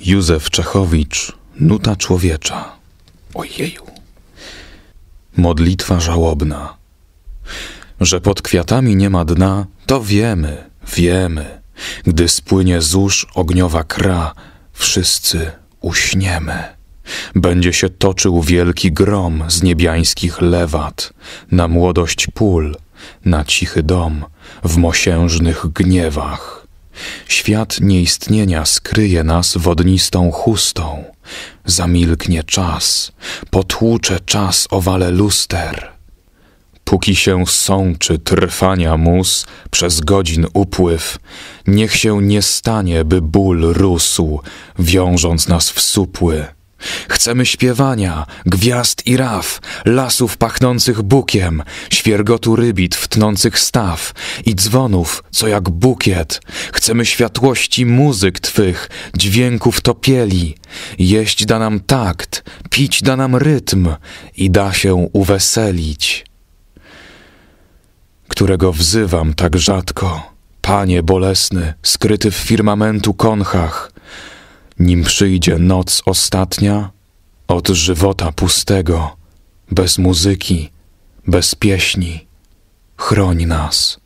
Józef Czechowicz, Nuta Człowiecza. Ojeju. Modlitwa żałobna. Że pod kwiatami nie ma dna, to wiemy, wiemy. Gdy spłynie zusz ogniowa kra, wszyscy uśniemy. Będzie się toczył wielki grom z niebiańskich lewat, na młodość pól, na cichy dom, w mosiężnych gniewach. Świat nieistnienia skryje nas wodnistą chustą. Zamilknie czas, potłucze czas owale luster. Póki się sączy trwania mus przez godzin upływ, niech się nie stanie, by ból rósł, wiążąc nas w supły. Chcemy śpiewania, gwiazd i raf, lasów pachnących bukiem, świergotu rybit wtnących staw i dzwonów, co jak bukiet. Chcemy światłości muzyk twych, dźwięków topieli. Jeść da nam takt, pić da nam rytm i da się uweselić. Którego wzywam tak rzadko, panie bolesny, skryty w firmamentu konchach – nim przyjdzie noc ostatnia, od żywota pustego, bez muzyki, bez pieśni, chroń nas.